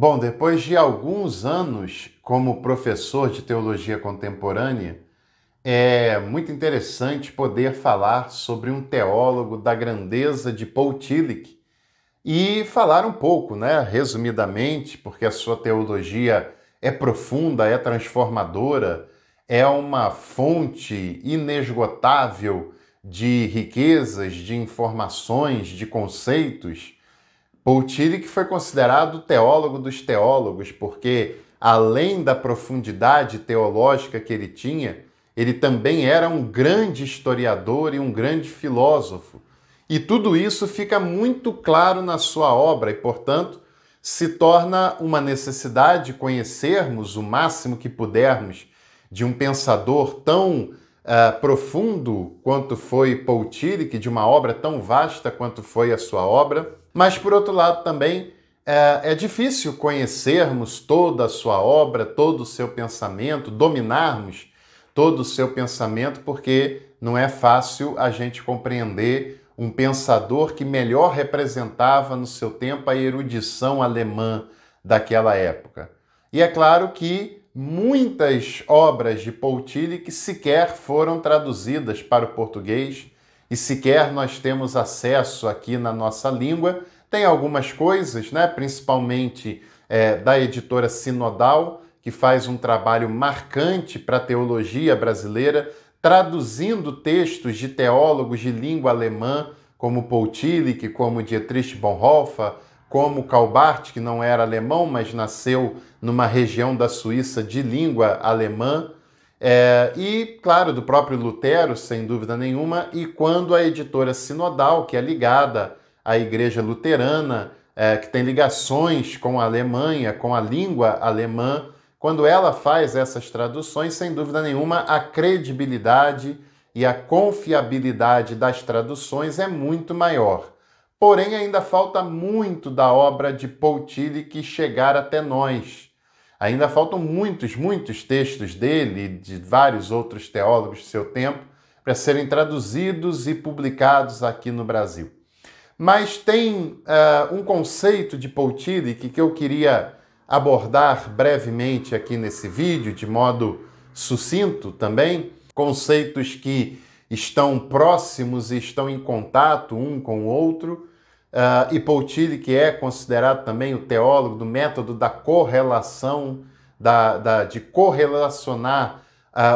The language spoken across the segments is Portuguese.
Bom, depois de alguns anos como professor de teologia contemporânea, é muito interessante poder falar sobre um teólogo da grandeza de Paul Tillich e falar um pouco, né, resumidamente, porque a sua teologia é profunda, é transformadora, é uma fonte inesgotável de riquezas, de informações, de conceitos Poutiri que foi considerado teólogo dos teólogos, porque além da profundidade teológica que ele tinha, ele também era um grande historiador e um grande filósofo. E tudo isso fica muito claro na sua obra e, portanto, se torna uma necessidade conhecermos o máximo que pudermos de um pensador tão uh, profundo quanto foi Poutiri, de uma obra tão vasta quanto foi a sua obra. Mas, por outro lado, também é, é difícil conhecermos toda a sua obra, todo o seu pensamento, dominarmos todo o seu pensamento, porque não é fácil a gente compreender um pensador que melhor representava no seu tempo a erudição alemã daquela época. E é claro que muitas obras de Paul Tillich sequer foram traduzidas para o português e sequer nós temos acesso aqui na nossa língua. Tem algumas coisas, né, principalmente é, da editora Sinodal, que faz um trabalho marcante para a teologia brasileira, traduzindo textos de teólogos de língua alemã, como Poutillich, como Dietrich Bonhoeffer, como Kalbart, que não era alemão, mas nasceu numa região da Suíça de língua alemã. É, e, claro, do próprio Lutero, sem dúvida nenhuma, e quando a editora Sinodal, que é ligada à Igreja Luterana, é, que tem ligações com a Alemanha, com a língua alemã, quando ela faz essas traduções, sem dúvida nenhuma, a credibilidade e a confiabilidade das traduções é muito maior. Porém, ainda falta muito da obra de Paul que chegar até nós. Ainda faltam muitos, muitos textos dele e de vários outros teólogos do seu tempo para serem traduzidos e publicados aqui no Brasil. Mas tem uh, um conceito de Poutíric que eu queria abordar brevemente aqui nesse vídeo, de modo sucinto também, conceitos que estão próximos e estão em contato um com o outro Uh, e Poutili, que é considerado também o teólogo do método da correlação, da, da de correlacionar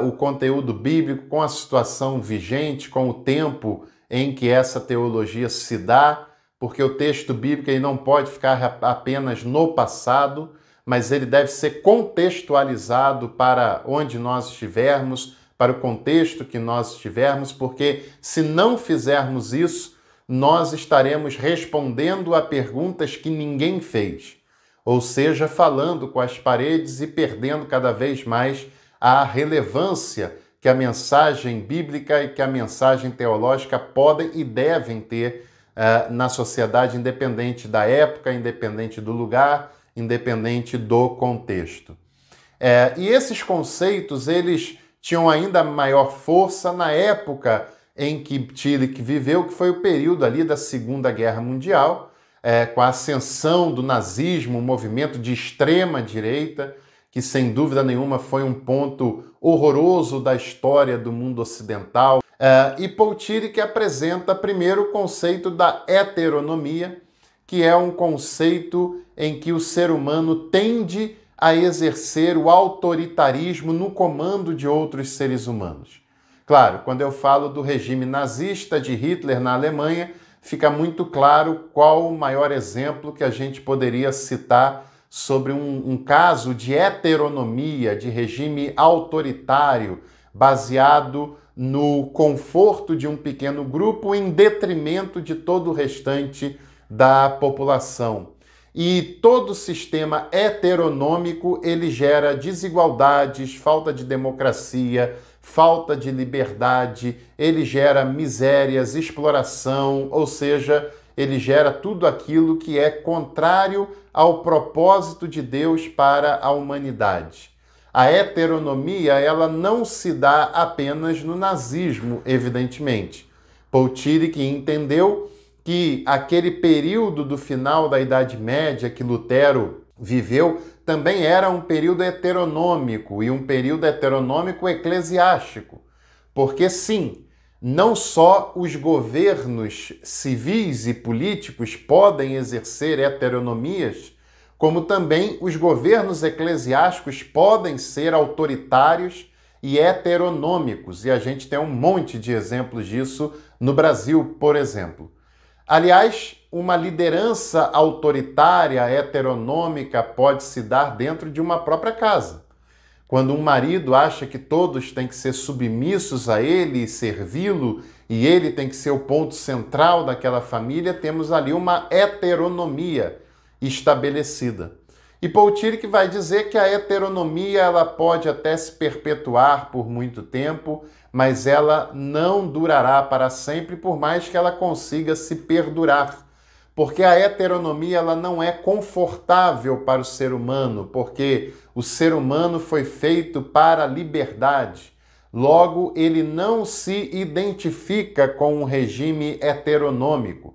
uh, o conteúdo bíblico com a situação vigente, com o tempo em que essa teologia se dá, porque o texto bíblico ele não pode ficar apenas no passado, mas ele deve ser contextualizado para onde nós estivermos, para o contexto que nós estivermos, porque se não fizermos isso, nós estaremos respondendo a perguntas que ninguém fez, ou seja, falando com as paredes e perdendo cada vez mais a relevância que a mensagem bíblica e que a mensagem teológica podem e devem ter uh, na sociedade, independente da época, independente do lugar, independente do contexto. É, e esses conceitos eles tinham ainda maior força na época em que Tillich que viveu, que foi o período ali da Segunda Guerra Mundial, é, com a ascensão do nazismo, um movimento de extrema direita, que sem dúvida nenhuma foi um ponto horroroso da história do mundo ocidental. É, e Paul que apresenta primeiro o conceito da heteronomia, que é um conceito em que o ser humano tende a exercer o autoritarismo no comando de outros seres humanos. Claro, quando eu falo do regime nazista de Hitler na Alemanha, fica muito claro qual o maior exemplo que a gente poderia citar sobre um, um caso de heteronomia, de regime autoritário, baseado no conforto de um pequeno grupo em detrimento de todo o restante da população. E todo sistema heteronômico ele gera desigualdades, falta de democracia, falta de liberdade, ele gera misérias, exploração, ou seja, ele gera tudo aquilo que é contrário ao propósito de Deus para a humanidade. A heteronomia, ela não se dá apenas no nazismo, evidentemente. Poutillic entendeu que aquele período do final da Idade Média que Lutero viveu também era um período heteronômico e um período heteronômico eclesiástico. Porque, sim, não só os governos civis e políticos podem exercer heteronomias, como também os governos eclesiásticos podem ser autoritários e heteronômicos, e a gente tem um monte de exemplos disso no Brasil, por exemplo. Aliás, uma liderança autoritária, heteronômica, pode se dar dentro de uma própria casa. Quando um marido acha que todos têm que ser submissos a ele e servi-lo, e ele tem que ser o ponto central daquela família, temos ali uma heteronomia estabelecida. E Paul que vai dizer que a heteronomia ela pode até se perpetuar por muito tempo, mas ela não durará para sempre, por mais que ela consiga se perdurar porque a heteronomia ela não é confortável para o ser humano, porque o ser humano foi feito para a liberdade. Logo, ele não se identifica com um regime heteronômico.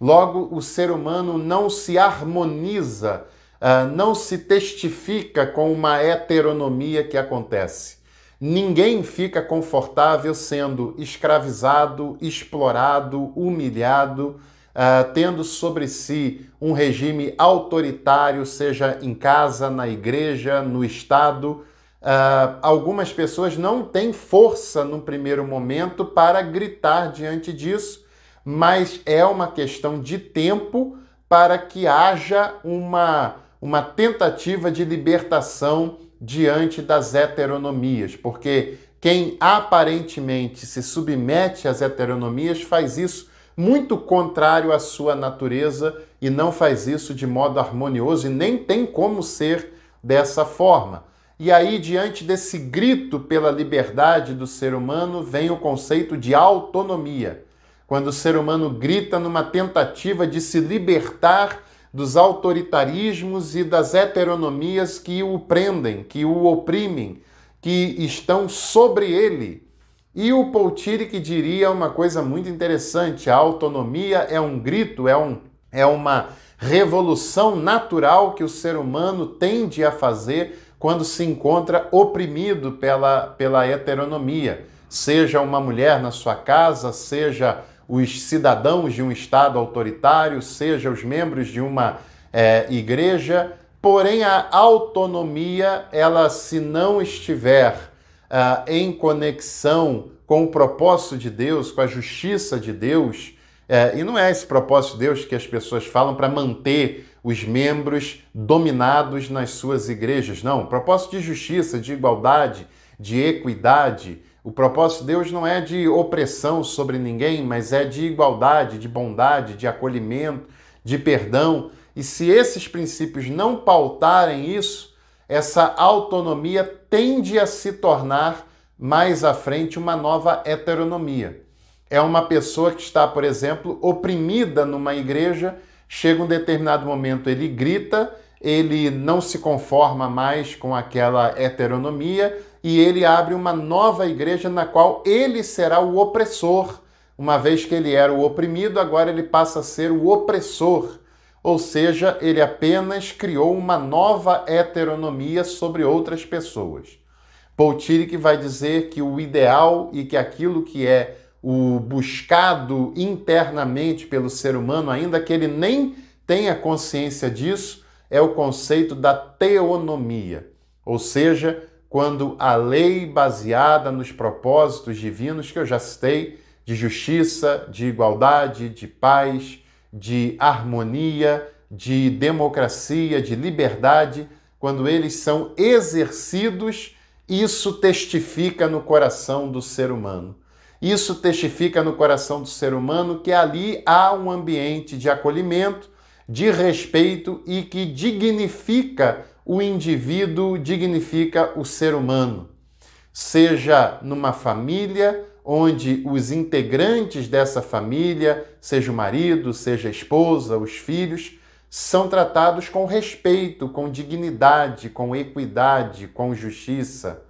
Logo, o ser humano não se harmoniza, ah, não se testifica com uma heteronomia que acontece. Ninguém fica confortável sendo escravizado, explorado, humilhado ah, tendo sobre si um regime autoritário, seja em casa, na igreja, no Estado, uh, algumas pessoas não têm força no primeiro momento para gritar diante disso, mas é uma questão de tempo para que haja uma, uma tentativa de libertação diante das heteronomias, porque quem aparentemente se submete às heteronomias faz isso muito contrário à sua natureza e não faz isso de modo harmonioso e nem tem como ser dessa forma. E aí, diante desse grito pela liberdade do ser humano, vem o conceito de autonomia. Quando o ser humano grita numa tentativa de se libertar dos autoritarismos e das heteronomias que o prendem, que o oprimem, que estão sobre ele e o Poutiri diria uma coisa muito interessante: a autonomia é um grito, é, um, é uma revolução natural que o ser humano tende a fazer quando se encontra oprimido pela, pela heteronomia. Seja uma mulher na sua casa, seja os cidadãos de um Estado autoritário, seja os membros de uma é, igreja. Porém, a autonomia, ela se não estiver ah, em conexão com o propósito de Deus, com a justiça de Deus. É, e não é esse propósito de Deus que as pessoas falam para manter os membros dominados nas suas igrejas. Não, o propósito de justiça, de igualdade, de equidade. O propósito de Deus não é de opressão sobre ninguém, mas é de igualdade, de bondade, de acolhimento, de perdão. E se esses princípios não pautarem isso, essa autonomia tende a se tornar mais à frente uma nova heteronomia. É uma pessoa que está, por exemplo, oprimida numa igreja, chega um determinado momento, ele grita, ele não se conforma mais com aquela heteronomia e ele abre uma nova igreja na qual ele será o opressor. Uma vez que ele era o oprimido, agora ele passa a ser o opressor ou seja, ele apenas criou uma nova heteronomia sobre outras pessoas. Poutiric vai dizer que o ideal e que aquilo que é o buscado internamente pelo ser humano, ainda que ele nem tenha consciência disso, é o conceito da teonomia, ou seja, quando a lei baseada nos propósitos divinos que eu já citei, de justiça, de igualdade, de paz, de harmonia, de democracia, de liberdade, quando eles são exercidos, isso testifica no coração do ser humano. Isso testifica no coração do ser humano que ali há um ambiente de acolhimento, de respeito e que dignifica o indivíduo, dignifica o ser humano. Seja numa família, onde os integrantes dessa família, seja o marido, seja a esposa, os filhos, são tratados com respeito, com dignidade, com equidade, com justiça.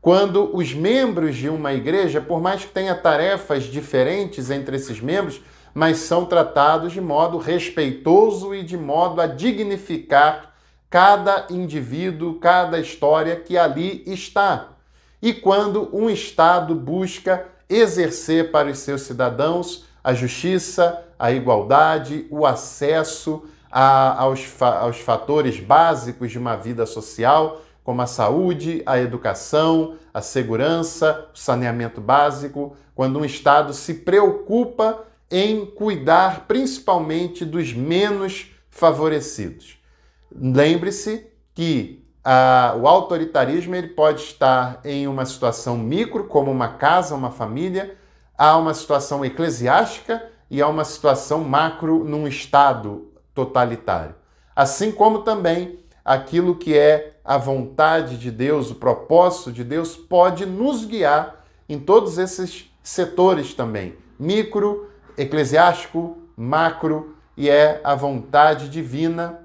Quando os membros de uma igreja, por mais que tenha tarefas diferentes entre esses membros, mas são tratados de modo respeitoso e de modo a dignificar cada indivíduo, cada história que ali está e quando um Estado busca exercer para os seus cidadãos a justiça, a igualdade, o acesso a, aos, fa aos fatores básicos de uma vida social, como a saúde, a educação, a segurança, o saneamento básico, quando um Estado se preocupa em cuidar principalmente dos menos favorecidos. Lembre-se que a, o autoritarismo ele pode estar em uma situação micro, como uma casa, uma família, há uma situação eclesiástica e há uma situação macro num Estado totalitário. Assim como também aquilo que é a vontade de Deus, o propósito de Deus, pode nos guiar em todos esses setores também: micro, eclesiástico, macro, e é a vontade divina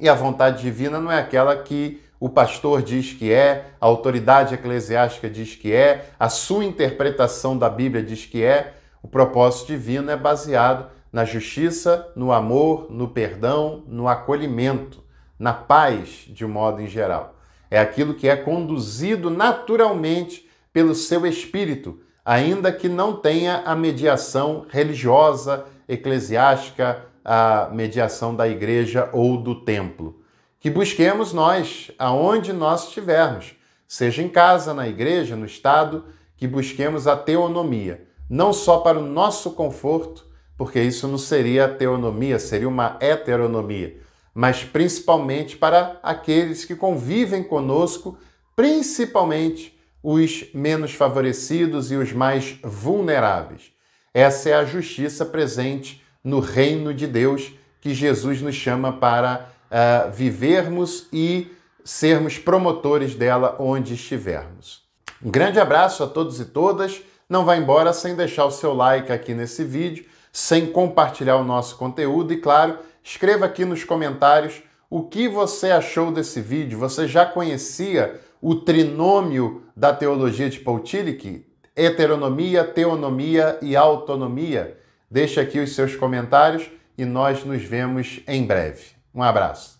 e a vontade divina não é aquela que o pastor diz que é, a autoridade eclesiástica diz que é, a sua interpretação da Bíblia diz que é. O propósito divino é baseado na justiça, no amor, no perdão, no acolhimento, na paz, de modo em geral. É aquilo que é conduzido naturalmente pelo seu espírito, ainda que não tenha a mediação religiosa, eclesiástica, a mediação da igreja ou do templo. Que busquemos nós, aonde nós estivermos, seja em casa, na igreja, no Estado, que busquemos a teonomia, não só para o nosso conforto, porque isso não seria a teonomia, seria uma heteronomia, mas principalmente para aqueles que convivem conosco, principalmente os menos favorecidos e os mais vulneráveis. Essa é a justiça presente no reino de Deus que Jesus nos chama para uh, vivermos e sermos promotores dela onde estivermos. Um grande abraço a todos e todas. Não vá embora sem deixar o seu like aqui nesse vídeo, sem compartilhar o nosso conteúdo e, claro, escreva aqui nos comentários o que você achou desse vídeo. Você já conhecia o trinômio da teologia de Tillich? Heteronomia, teonomia e autonomia. Deixe aqui os seus comentários e nós nos vemos em breve. Um abraço.